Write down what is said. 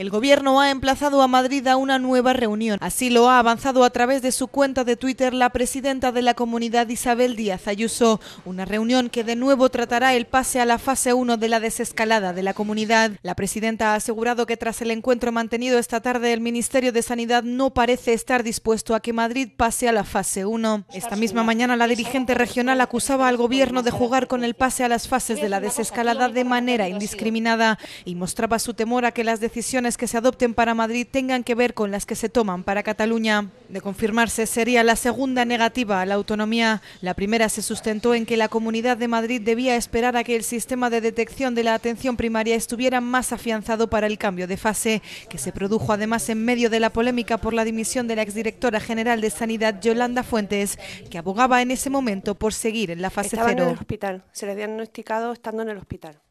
El gobierno ha emplazado a Madrid a una nueva reunión. Así lo ha avanzado a través de su cuenta de Twitter la presidenta de la comunidad Isabel Díaz Ayuso. Una reunión que de nuevo tratará el pase a la fase 1 de la desescalada de la comunidad. La presidenta ha asegurado que tras el encuentro mantenido esta tarde, el Ministerio de Sanidad no parece estar dispuesto a que Madrid pase a la fase 1. Esta misma mañana la dirigente regional acusaba al gobierno de jugar con el pase a las fases de la desescalada de manera indiscriminada y mostraba su temor a que las decisiones que se adopten para Madrid tengan que ver con las que se toman para Cataluña. De confirmarse, sería la segunda negativa a la autonomía. La primera se sustentó en que la Comunidad de Madrid debía esperar a que el sistema de detección de la atención primaria estuviera más afianzado para el cambio de fase, que se produjo además en medio de la polémica por la dimisión de la exdirectora general de Sanidad, Yolanda Fuentes, que abogaba en ese momento por seguir en la fase cero. En hospital, se diagnosticado estando en el hospital.